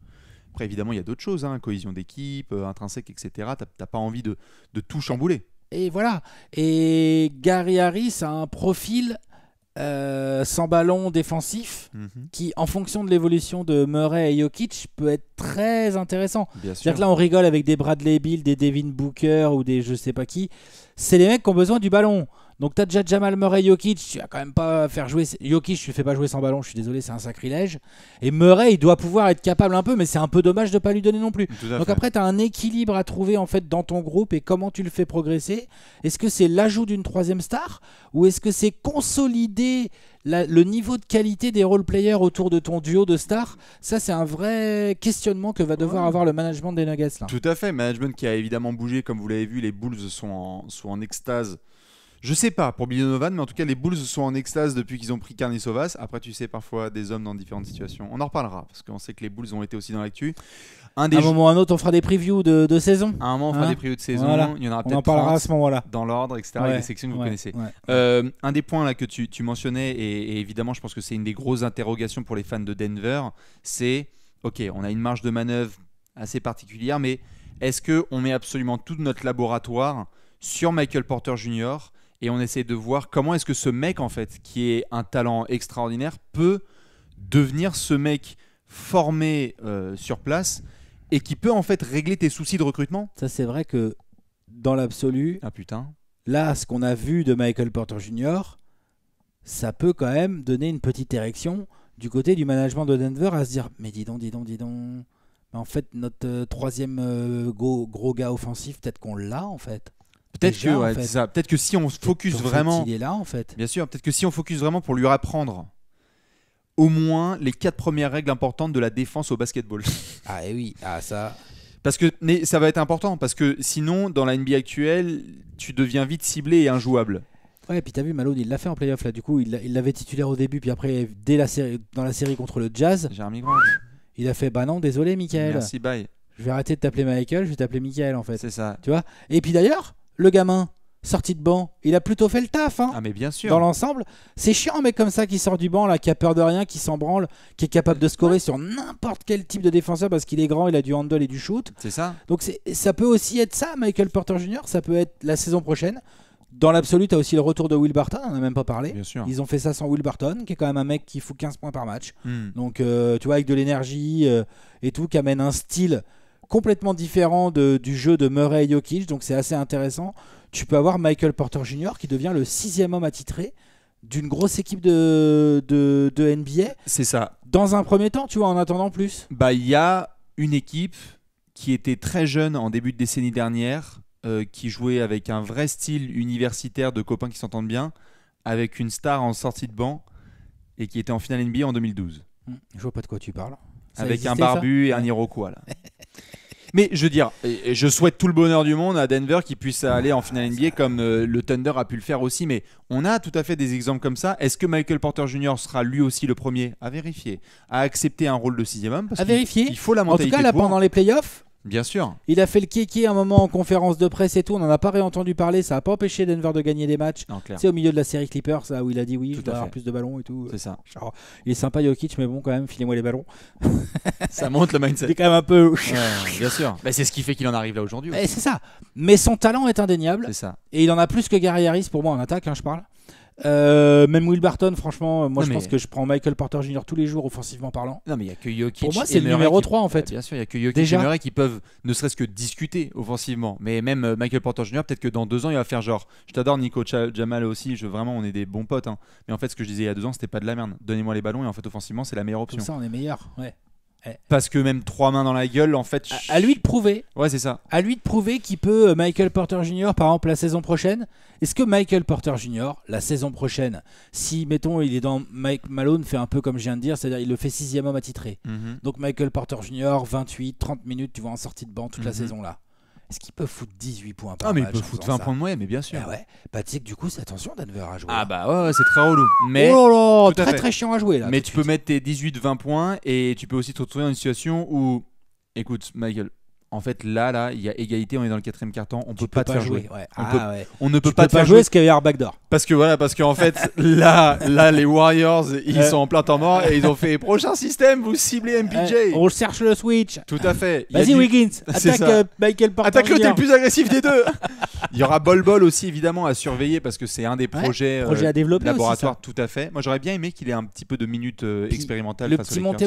Après, évidemment, il y a d'autres choses, hein. cohésion d'équipe, euh, intrinsèque, etc. T'as pas envie de, de tout chambouler. Et voilà. Et Gary Harris a un profil euh, sans ballon défensif mhm. qui, en fonction de l'évolution de Murray et Jokic, peut être très intéressant. C'est-à-dire que là, on rigole avec des Bradley Bill, des Devin Booker ou des je sais pas qui. C'est les mecs qui ont besoin du ballon. Donc t'as déjà Jamal Murray, Jokic, tu vas quand même pas faire jouer. Jokic, tu fais pas jouer sans ballon, je suis désolé, c'est un sacrilège. Et Murray, il doit pouvoir être capable un peu, mais c'est un peu dommage de pas lui donner non plus. Donc après, t'as un équilibre à trouver en fait dans ton groupe et comment tu le fais progresser. Est-ce que c'est l'ajout d'une troisième star ou est-ce que c'est consolider le niveau de qualité des role players autour de ton duo de stars, ça c'est un vrai questionnement que va devoir avoir le management des Nuggets là. Tout à fait, management qui a évidemment bougé, comme vous l'avez vu, les Bulls sont en extase je sais pas pour Billy Donovan, mais en tout cas, les Bulls sont en extase depuis qu'ils ont pris Carney Sauvas. Après, tu sais, parfois des hommes dans différentes situations. On en reparlera parce qu'on sait que les Bulls ont été aussi dans l'actu. Un des à un moment ou à un autre, on fera des previews de, saison. À un moment, on fera hein des previews de saison. Il y en aura peut-être. On en parlera à ce moment-là. Dans l'ordre, etc. y et des sections que vous connaissez. Euh, un des points là, que tu, mentionnais, et, et, évidemment, je pense que c'est une des grosses interrogations pour les fans de Denver, c'est OK, on a une marge de manœuvre assez particulière, mais est-ce qu'on met absolument tout notre laboratoire sur Michael Porter Jr et on essaie de voir comment est-ce que ce mec en fait, qui est un talent extraordinaire, peut devenir ce mec formé euh, sur place et qui peut en fait régler tes soucis de recrutement. Ça c'est vrai que dans l'absolu, ah putain, là ce qu'on a vu de Michael Porter Jr. Ça peut quand même donner une petite érection du côté du management de Denver à se dire mais dis donc, dis donc, dis donc. en fait, notre euh, troisième euh, gros gars offensif, peut-être qu'on l'a en fait. Peut-être que, Peut-être que si on focus vraiment. il est là en fait. Bien sûr, peut-être que si on focus vraiment pour lui apprendre au moins les quatre premières règles importantes de la défense au basketball. ah eh oui, ah ça. Parce que mais ça va être important parce que sinon dans la NBA actuelle, tu deviens vite ciblé et injouable. Ouais, et puis t'as vu, Malone, il l'a fait en playoff là. Du coup, il l'avait titulaire au début, puis après, dès la série, dans la série contre le Jazz, il a fait Bah non, désolé, Michael. Merci, bye. Je vais arrêter de t'appeler Michael, je vais t'appeler Michael en fait. C'est ça. Tu vois Et puis d'ailleurs, le gamin, sorti de banc, il a plutôt fait le taf. Hein. ah mais bien sûr. Dans l'ensemble, c'est chiant un mec comme ça qui sort du banc là, qui a peur de rien, qui s'en branle, qui est capable de scorer sur n'importe quel type de défenseur parce qu'il est grand, il a du handle et du shoot. C'est ça. Donc ça peut aussi être ça, Michael Porter Jr. Ça peut être la saison prochaine. Dans l'absolu, tu as aussi le retour de Will Barton, on n'en a même pas parlé. Bien sûr. Ils ont fait ça sans Will Barton, qui est quand même un mec qui fout 15 points par match. Hmm. Donc, euh, tu vois, avec de l'énergie euh, et tout, qui amène un style complètement différent du jeu de Murray et Jokic, donc c'est assez intéressant. Tu peux avoir Michael Porter Jr. qui devient le sixième homme attitré d'une grosse équipe de, NBA. C'est ça. Dans un premier temps, tu vois, en attendant plus. Bah, il y a une équipe qui était très jeune en début de décennie dernière, euh, qui jouait avec un vrai style universitaire de copains qui s'entendent bien, avec une star en sortie de banc et qui était en finale NBA en 2012. Mmh. Je vois pas de quoi tu parles. avec un barbu et un Iroquois. Là. Mais je veux dire, je souhaite tout le bonheur du monde à Denver qui puisse aller en finale NBA comme euh, le Thunder a pu le faire aussi. Mais on a tout à fait des exemples comme ça. Est-ce que Michael Porter Jr. sera lui aussi le premier à vérifier, à accepter un rôle de sixième homme À vérifier. Il faut la mentalité. En tout cas, là, pendant les playoffs, Bien sûr. Il a fait le kéké un moment en conférence de presse et tout. On n'en a pas réentendu parler. Ça n'a pas empêché Denver de gagner des matchs. C'est au milieu de la série Clippers, là où il a dit oui, je dois avoir plus de ballons et tout. C'est ça. il est sympa, Jokic, mais bon, quand même, filez-moi les ballons. ça monte le mindset. Il quand même un peu. bien sûr. Mais c'est ce qui fait qu'il en arrive là aujourd'hui. Eh, c'est ça. Mais son talent est indéniable. C'est ça. Et il en a plus que Gary Harris pour moi en attaque, hein, je parle. Euh, même Will Barton, franchement, euh, moi je pense que je prends Michael Porter Jr. tous les jours, offensivement parlant. Non, mais il n'y a que Jokic. Pour moi, c'est le numéro 3 en fait. Ah, bien sûr, il n'y a que Jokic Déjà. et Murray qui peuvent ne serait-ce que discuter offensivement. Mais même euh, Michael Porter Jr., peut-être que dans deux ans, il va faire genre Je t'adore, Nico Jamal aussi. Je, vraiment, on est des bons potes. Hein. Mais en fait, ce que je disais il y a deux ans, c'était pas de la merde. Donnez-moi les ballons et en fait, offensivement, c'est la meilleure option. Comme ça, on est meilleur. Ouais. Eh. Parce que même trois mains dans la gueule, en fait. À, lui de prouver. Ouais, c'est ça. À lui de prouver qu'il peut euh, Michael Porter Jr. par exemple la saison prochaine. Est-ce que Michael Porter Jr. la saison prochaine, si mettons il est dans Mike Malone fait un peu comme je viens de dire, c'est-à-dire il le fait sixième homme attitré. Mhm. Donc Michael Porter Jr. 28, 30 minutes, tu vois en sortie de banc toute la mhm. saison là. Est-ce qu'il peut foutre 18 points par Ah, mais il peut foutre 20 points de moyenne, mais bien sûr. Ah ouais. Bah, du coup, c'est attention Denver à jouer. Ah bah ouais, c'est très relou. Mais, oh très très chiant à jouer là. mais tu peux mettre tes 18-20 points et tu peux aussi te retrouver dans une situation où, écoute Michael, en fait là là il y a égalité on est dans le quatrième carton on ne peut pas, te faire jouer, ah On, ne peut pas te faire jouer ce qu'il y a à backdoor parce que voilà parce qu'en fait là là les Warriors ils sont en plein temps mort et ils ont fait prochain système vous ciblez MPJ on cherche le switch tout à fait vas-y Wiggins attaque euh, Michael Porter attaque le t'es le plus agressif des deux il y aura Bol Bol aussi évidemment à surveiller parce que c'est un des projets euh, laboratoire tout à fait moi j'aurais bien aimé qu'il ait un petit peu de minutes euh, expérimentales le petit Monte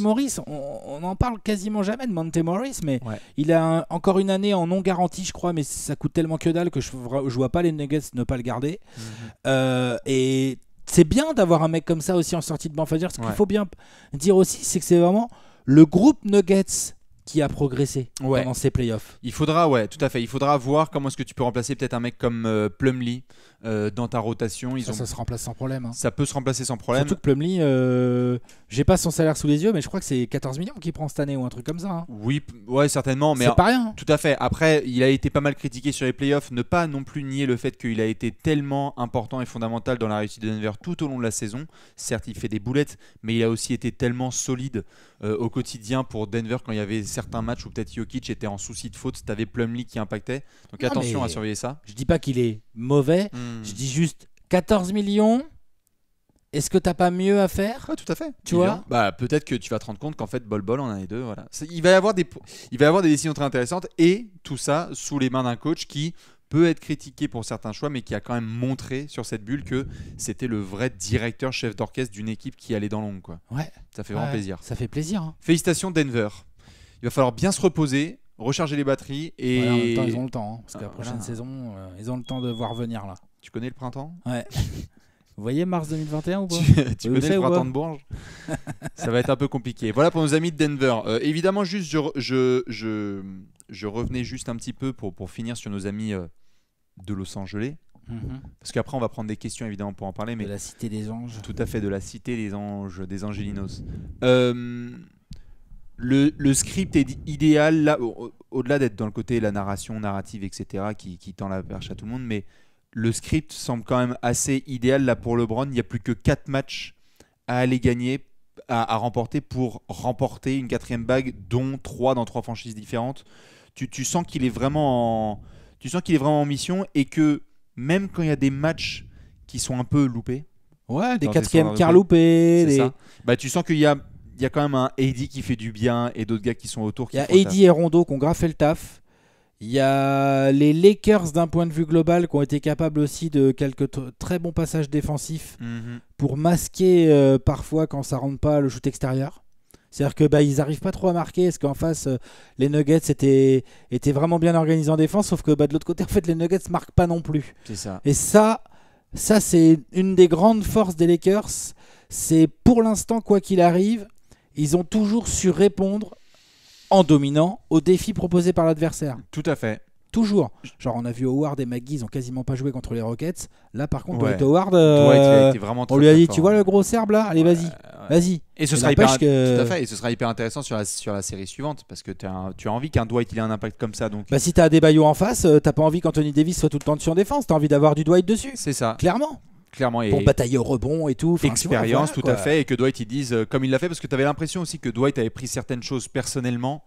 on, n'en en parle quasiment jamais de Monte Morris mais il a un encore une année en non garantie, je crois, mais ça coûte tellement que dalle que je, vois pas les Nuggets ne pas le garder. Mhm. Euh, et c'est bien d'avoir un mec comme ça aussi en sortie de banc. ce qu'il faut bien dire aussi, c'est que c'est vraiment le groupe Nuggets qui a progressé pendant ces playoffs. Il faudra, ouais, tout à fait. Il faudra voir comment est-ce que tu peux remplacer peut-être un mec comme euh, Plumlee euh, dans ta rotation. Ils ça, ont... ça se remplace sans problème. Hein. Ça peut se remplacer sans problème. Surtout que Plumlee, euh, j'ai pas son salaire sous les yeux, mais je crois que c'est 14 millions qu'il prend cette année ou un truc comme ça. Hein. Oui, ouais, certainement. Mais c'est pas rien. Tout à fait. Après, il a été pas mal critiqué sur les playoffs. Ne pas non plus nier le fait qu'il a été tellement important et fondamental dans la réussite de Denver tout au long de la saison. Certes, il fait des boulettes, mais il a aussi été tellement solide euh, au quotidien pour Denver quand il y avait certains matchs où peut-être Jokic était en souci de faute, tu t'avais Plumlee qui impactait. Donc attention à surveiller ça. Je dis pas qu'il est mauvais, hmm. je dis juste 14 millions. Est-ce que t'as pas mieux à faire ouais, tout à fait. Tu vois Bah peut-être que tu vas te rendre compte qu'en fait bol bol en a les deux voilà. Il va y avoir des il va avoir des décisions très intéressantes et tout ça sous les mains d'un coach qui peut être critiqué pour certains choix, mais qui a quand même montré sur cette bulle que c'était le vrai directeur chef d'orchestre d'une équipe qui allait dans l'ombre. Quoi. Ouais. Ça fait vraiment plaisir. Ça fait plaisir. Hein. Félicitations Denver il va falloir bien se reposer, recharger les batteries et. en ils ont le temps, hein, parce que la ah, prochaine saison, euh, ils ont le temps de voir venir là. Tu connais le printemps Ouais. Vous voyez mars 2021 ou pas Tu, connais le printemps de Bourges Ça va être un peu compliqué. Voilà pour nos amis de Denver. Euh, évidemment, juste je, je, je, revenais juste un petit peu pour, pour finir sur nos amis euh, de Los Angeles. Mhm. Parce qu'après, on va prendre des questions évidemment pour en parler. Mais de la cité des anges. Tout à fait, de la cité des anges, des angelinos. Mhm. Euh, le, script est idéal, là, au-delà d'être dans le côté la narration, narrative, etc., qui, qui, tend la perche à tout le monde, mais le script semble quand même assez idéal là pour LeBron. Il n'y a plus que 4 matchs à aller gagner, à, remporter pour remporter une quatrième bague, dont 3 dans 3 franchises différentes. Tu, sens qu'il est vraiment en, tu sens qu'il est vraiment en mission et que même quand il y a des matchs qui sont un peu loupés, ouais, des quatrièmes quarts loupés, bah tu sens qu'il y a il y a quand même un Eddie qui fait du bien et d'autres gars qui sont autour. Il y a AD et Rondo qui ont graffé le taf. Il y a les Lakers d'un point de vue global qui ont été capables aussi de quelques très bons passages défensifs mhm. pour masquer euh, parfois quand ça rentre pas le shoot extérieur. C'est-à-dire que bah, ils arrivent pas trop à marquer, parce qu'en face, euh, les Nuggets étaient, vraiment bien organisés en défense, sauf que bah, de l'autre côté, en fait, les Nuggets marquent pas non plus. C'est ça. Et ça, ça c'est une des grandes forces des Lakers. C'est pour l'instant, quoi qu'il arrive, ils ont toujours su répondre en dominant aux défis proposés par l'adversaire. Tout à fait. Toujours. Genre, on a vu Howard et McGee, ils ont quasiment pas joué contre les Rockets. Là, par contre, Howard, euh, on lui a dit Tu vois le gros serbe là Allez, vas-y. Vas-y. Et ce, sera hyper, fait. et ce hyper intéressant sur la, sur la série suivante parce que as tu as envie qu'un Dwight il ait un impact comme ça. Donc... Bah, si tu as des baillots en face, euh, t'as pas envie qu'Anthony Davis soit tout le temps dessus en défense. Tu as envie d'avoir du Dwight dessus. C'est ça. Clairement clairement. Et pour batailler au rebond et tout. expérience, tout à fait. Et que Dwight, il dise euh, comme il l'a fait, parce que tu avais l'impression aussi que Dwight avait pris certaines choses personnellement.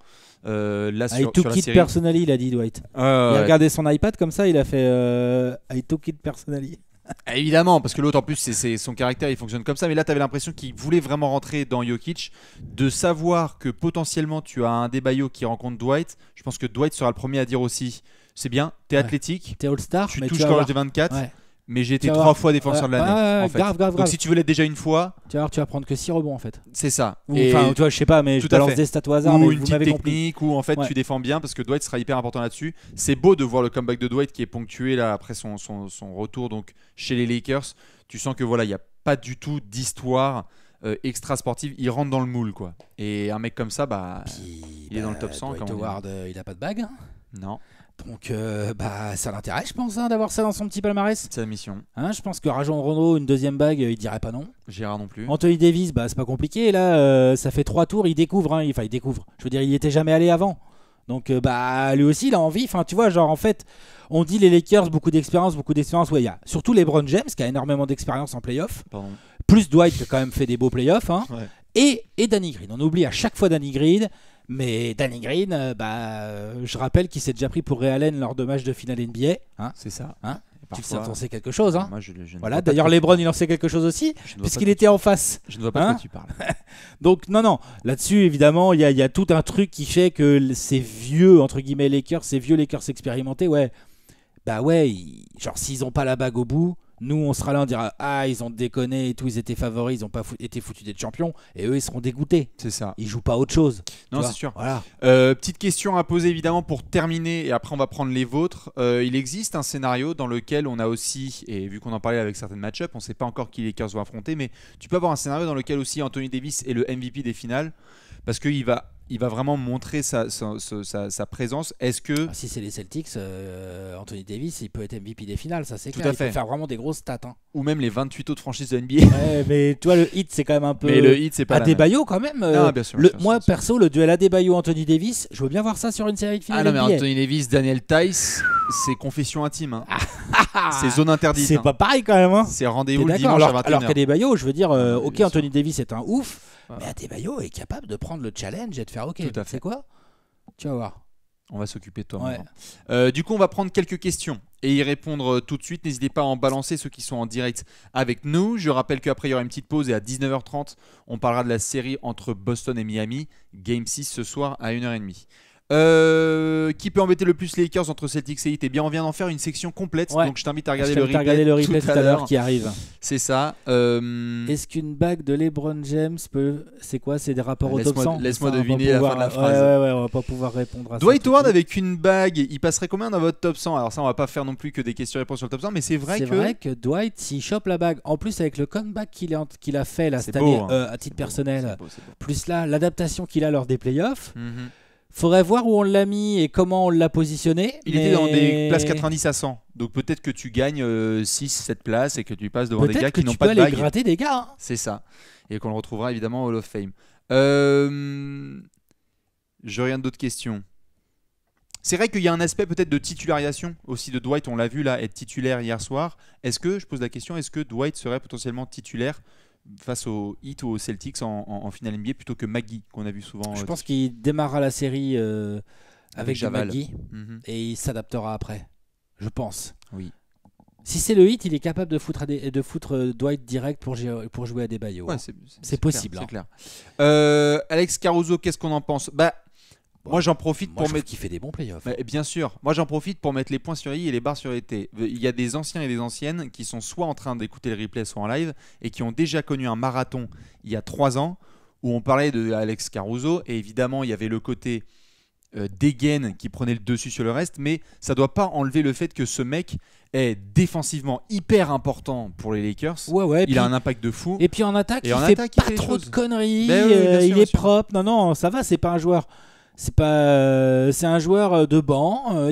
Euh, ah, I took it personally, il a dit Dwight. Ah, il a regardé son iPad comme ça, il a fait euh, I took it personally. Évidemment, parce que l'autre en plus, c'est son caractère, il fonctionne comme ça. Mais là, tu avais l'impression qu'il voulait vraiment rentrer dans Jokic. De savoir que potentiellement tu as un débaillot qui rencontre Dwight, je pense que Dwight sera le premier à dire aussi c'est bien, t'es athlétique, t'es All-Star, tu touches l'âge des 24 mais j'ai été trois fois défenseur de l'année. Donc si tu veux l'être déjà une fois, tu vas prendre que 6 rebonds en fait. C'est ça. enfin, tu vois, je sais pas, mais tout balance des stats au hasard. Ou une vous petite technique, ou en fait tu défends bien parce que Dwight sera hyper important là-dessus. C'est beau de voir le comeback de Dwight qui est ponctué là après son, son, retour donc chez les Lakers. Tu sens que voilà, il n'y a pas du tout d'histoire. Euh, extra sportive, il rentre dans le moule quoi. Et un mec comme ça, bah, il est dans bah, le top 100. Dwight Howard, euh, il a pas de bague. Hein. Non. Donc, euh, bah, ça l'intéresse, je pense, hein, d'avoir ça dans son petit palmarès. C'est la mission. Hein, je pense que Rajon Renault, une deuxième bague, euh, il dirait pas non. Gérard non plus. Anthony Davis, bah, c'est pas compliqué. Là, euh, ça fait trois tours, il découvre. Hein, il, enfin, il découvre. Je veux dire, il était jamais allé avant. Donc, bah, lui aussi, il a envie. Enfin, tu vois, genre, en fait, on dit les Lakers, beaucoup d'expérience, beaucoup d'expérience. Ouais, il y a surtout LeBron James, qui a énormément d'expérience en playoff. Plus Dwight, qui a quand même fait des beaux playoffs. Hein. Et, et Danny Green. On oublie à chaque fois Danny Green. Mais Danny Green, euh, bah, euh, je rappelle qu'il s'est déjà pris pour Ray Allen lors de matchs de finale NBA. Hein. Ah, c'est ça. Hein. tu le sais, quelque chose. Hein. voilà. D'ailleurs, Lebron, il en sait quelque chose aussi, puisqu'il était en face. Je ne vois pas de quoi tu parles. Donc, non, non. Là-dessus, évidemment, il y, a tout un truc qui fait que ces vieux, entre guillemets, Lakers, ces vieux Lakers expérimentés, ouais, bah ouais, genre, s'ils n'ont pas la bague au bout, nous, on sera là, on dira Ah, ils ont déconné et tout, ils étaient favoris, ils n'ont pas été foutus d'être champions. Et eux, ils seront dégoûtés. C'est ça. Ils jouent pas autre chose. Non, c'est sûr. Voilà. Euh, petite question à poser évidemment pour terminer, et après, on va prendre les vôtres. Euh, il existe un scénario dans lequel on a aussi, et vu qu'on en parlait avec certaines match-up, on ne sait pas encore qui les Lakers vont affronter, mais tu peux avoir un scénario dans lequel aussi Anthony Davis est le MVP des finales parce qu'il va il va vraiment montrer sa, présence. Est-ce que. Ah, si c'est les Celtics, euh, Anthony Davis, il peut être MVP des finales, ça c'est clair. il peut faire vraiment des grosses stats. Hein. Ou même les 28 autres franchises de NBA. Ouais, mais toi, le hit, c'est quand même un peu. Mais le hit, c'est pas. Adebayo, quand même. Euh, le, moi, perso, le duel à Adebayo-Anthony Davis, je veux bien voir ça sur une série de finales. Ah non, mais Anthony Davis, Daniel Tice, c'est confession intime. Ah. Ah, c'est zone interdite. C'est hein. pas pareil quand même. Hein. C'est rendez-vous dimanche à 21h. Alors je veux dire, euh, ok, Anthony Davis est un ouf, des mais Adebayo est capable de prendre le challenge et de faire ok. Tout à fait. C'est quoi Tu vas voir. On va s'occuper de toi. Euh, du coup, on va prendre quelques questions et y répondre euh, tout de suite. N'hésitez pas à en balancer ceux qui sont en direct avec nous. Je rappelle qu'après, il y aura une petite pause et à 19h30, on parlera de la série entre Boston et Miami. Game 6 ce soir à 1h30. Euh, qui peut embêter le plus les Lakers entre Celtics et Heat eh bien, on vient d'en faire une section complète. Donc, je t'invite à regarder, le, replay tout, à l'heure qui arrive. C'est ça. Euh, Est-ce qu'une bague de LeBron James peut. C'est quoi C'est des rapports au top 100 Laisse-moi deviner la fin de la phrase. Ouais, ouais, on va pas pouvoir répondre à Dwight ça. Dwight Howard avec une bague, il passerait combien dans votre top 100 Alors, ça, on va pas faire non plus que des questions-réponses sur le top 100, mais c'est vrai que. C'est vrai que Dwight, s'il chope la bague, en plus avec le comeback qu'il a, a fait là, cette année, hein. euh, à titre personnel, plus là, l'adaptation qu'il a lors des playoffs. Mhm. Faudrait voir où on l'a mis et comment on l'a positionné. Il était dans des places 90 à 100. Donc peut-être que tu gagnes 6, euh, 7 places et que tu passes devant des gars qui n'ont pas de bague. peut que tu peux aller gratter des gars. Hein. C'est ça. Et qu'on le retrouvera évidemment au Hall of Fame. Euh, je n'ai rien d'autre question. C'est vrai qu'il y a un aspect peut-être de titularisation aussi de Dwight. On l'a vu là être titulaire hier soir. Est-ce que, je pose la question, est-ce que Dwight serait potentiellement titulaire face au Heat ou au Celtics en, en, finale NBA plutôt que Maggie qu'on a vu souvent. Je euh, pense qu'il démarrera la série euh, avec, Maggie mhm. et il s'adaptera après. Je pense. Oui. Si c'est le hit, il est capable de foutre, de foutre euh, Dwight direct pour, jouer à des baillots. Oh. c'est possible. Hein. Clair, clair. Alex Caruso, qu'est-ce qu'on en pense bah, bah, moi j'en profite pour mettre qui fait des bons playoffs. bien sûr. Moi j'en profite pour mettre les points sur i et les barres sur T Il y a des anciens et des anciennes qui sont soit en train d'écouter le replay soit en live et qui ont déjà connu un marathon il y a trois ans où on parlait de Alex Caruso et évidemment il y avait le côté euh, dégaine qui prenait le dessus sur le reste, mais ça doit pas enlever le fait que ce mec est défensivement hyper important pour les Lakers. Ouais, ouais, il a un impact de fou. Et puis en attaque, il fait pas trop de conneries. Ben euh, il est propre. Non, non, ça va, c'est pas un joueur c'est pas, euh, euh, euh, c'est un joueur de banc.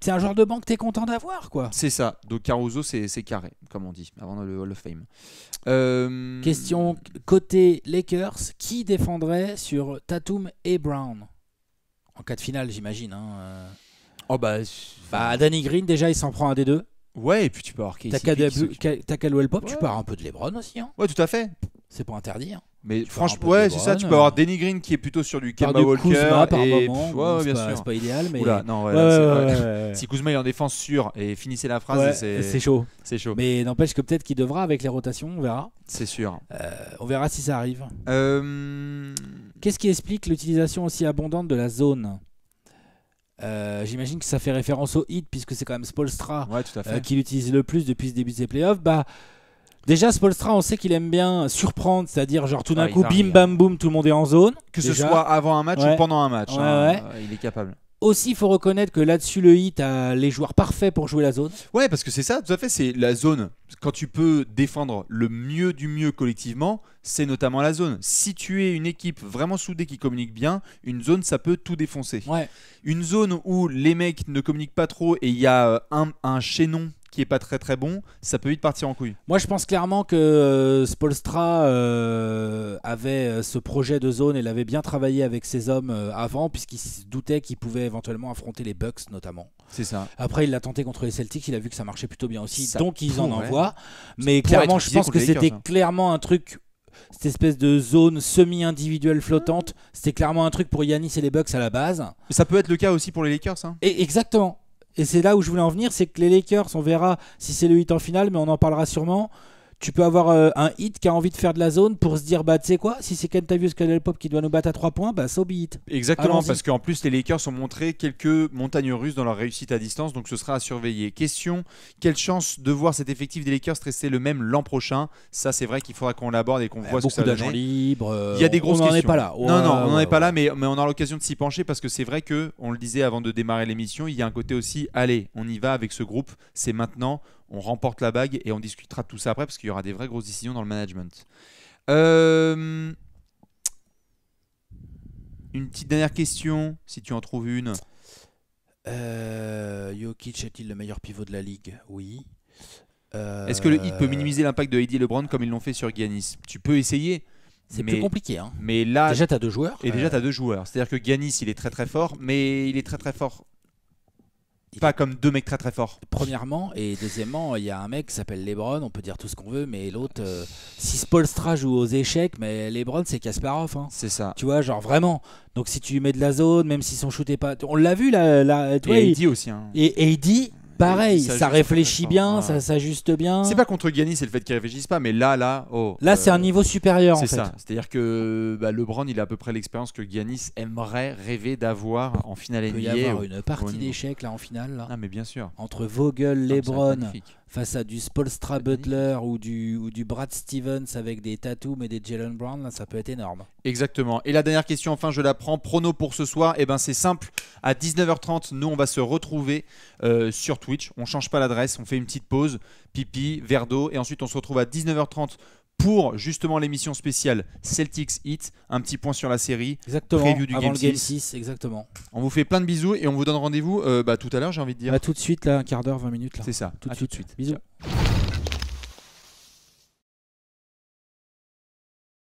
c'est un joueur de banque que tu es content d'avoir, quoi. C'est ça. Donc Caruso, c'est carré, comme on dit, avant le Hall of Fame. Question côté Lakers, qui défendrait sur Tatum et Brown En cas de finale, j'imagine. Hein, oh bah, bah, Danny Green, déjà, il s'en prend un des deux. Ouais, et puis tu peux avoir T'as Pop, tu pars un peu de Lebron aussi. Hein. Ouais, tout à fait. C'est pour interdire hein. Mais franchement, ouais, c'est ça. Tu peux avoir Denny euh. Green qui est plutôt sur du Kemba Walker. Kuzma, par moment, ouais, bien sûr. C'est pas idéal, mais. non, si Kuzma est en défense sûre et finissez la phrase, c'est chaud. C'est chaud. Mais n'empêche que peut-être qu'il devra avec les rotations, on verra. C'est sûr. Euh, on verra si ça arrive. Euh, Qu'est-ce qui explique l'utilisation aussi abondante de la zone j'imagine que ça fait référence au hit puisque c'est quand même Spolstra qui l'utilise le plus depuis ce début de ses playoffs. Bah, Déjà, Spolstra, on sait qu'il aime bien surprendre, c'est-à-dire genre tout d'un ah, coup, bim hein. bam boum, tout le monde est en zone. Que ce soit avant un match ou pendant un match, hein. il est capable. Aussi, il faut reconnaître que là-dessus, le hit a les joueurs parfaits pour jouer la zone. Ouais, parce que c'est ça, tout à fait, c'est la zone. Quand tu peux défendre le mieux du mieux collectivement, c'est notamment la zone. Si tu es une équipe vraiment soudée qui communique bien, une zone, ça peut tout défoncer. Une zone où les mecs ne communiquent pas trop et il y a euh, un, un chaînon qui est pas très très bon, ça peut vite partir en couille. Moi, je pense clairement que euh, Spolstra euh, avait euh, ce projet de zone et l'avait bien travaillé avec ses hommes avant, puisqu'il se doutait qu'il pouvait éventuellement affronter les Bucks notamment. C'est ça. Après, il l'a tenté contre les Celtics, il a vu que ça marchait plutôt bien aussi, donc ils en envoient. Mais clairement, je pense que c'était hein. clairement un truc cette espèce de zone semi-individuelle flottante, c'était clairement un truc pour Yanis et les Bucks à la base. Ça peut être le cas aussi pour les Lakers. Hein. Et exactement. Et c'est là où je voulais en venir, c'est que les Lakers, on verra si c'est le 8 en finale, mais on en parlera sûrement tu peux avoir euh, un hit qui a envie de faire de la zone pour se dire bah tu sais quoi si c'est Kentavius Canal Pop qui doit nous battre à 3 points bah so be it. Exactement parce qu'en plus les Lakers ont montré quelques montagnes russes dans leur réussite à distance donc ce sera à surveiller. Question quelle chance de voir cet effectif des Lakers rester le même l'an prochain Ça c'est vrai qu'il faudra qu'on l'aborde et qu'on eh, voit ce que ça euh, Il y a des grosses questions. On n'en est pas là. non non, on n'en est pas là mais, on aura l'occasion de s'y pencher parce que c'est vrai que on le disait avant de démarrer l'émission, il y a un côté aussi allez, on y va avec ce groupe, c'est maintenant on remporte la bague et on discutera de tout ça après parce qu'il y aura des vraies grosses décisions dans le management. Euh, une petite dernière question, si tu en trouves une. Euh, Jokic est-il le meilleur pivot de la ligue Oui. Euh, Est-ce que le hit peut minimiser l'impact de Eddie LeBron comme ils l'ont fait sur Giannis Tu peux essayer. C'est plus compliqué. Hein. Mais là, déjà, tu as deux joueurs. Et déjà, tu as deux joueurs. C'est-à-dire que Giannis, il est très très fort, mais il est très très fort pas comme deux mecs très très forts. Premièrement, et deuxièmement, il y a un mec qui s'appelle Lebron, on peut dire tout ce qu'on veut, mais l'autre, euh, si Spolstra joue aux échecs, mais Lebron c'est Kasparov. Hein. C'est ça. Tu vois, genre vraiment. Donc si tu mets de la zone, même si son shoot est pas. On l'a vu là. et il... dit aussi. Hein. Et, et il dit, pareil, ça, réfléchit bien, ça s'ajuste bien. C'est pas contre Giannis, c'est le fait qu'il réfléchisse pas, mais là, là, oh. Là, c'est euh, un niveau supérieur. C'est ça. C'est-à-dire que bah, LeBron, il a à peu près l'expérience que Giannis aimerait rêver d'avoir en finale NBA. Il peut y avoir une partie d'échecs là en finale. Là. Ah, mais bien sûr. Entre Vogel, LeBron face à du Spolstra Butler ou du, ou du Brad Stevens avec des tattoos et des Jalen Brown, là, ça peut être énorme. Exactement. Et la dernière question, enfin, je la prends. Prono pour ce soir, et eh ben, c'est simple. À 19h30, nous, on va se retrouver euh, sur Twitch. On change pas l'adresse, on fait une petite pause, pipi, verre d'eau, et ensuite, on se retrouve à 19h30 pour justement l'émission spéciale Celtics Hit, un petit point sur la série, exactement, preview du game, 6. exactement. On vous fait plein de bisous et on vous donne rendez-vous euh, bah, tout à l'heure, j'ai envie de dire. Bah, tout de suite là, un quart d'heure, 20 minutes là. C'est ça. Tout, de suite. Bisous.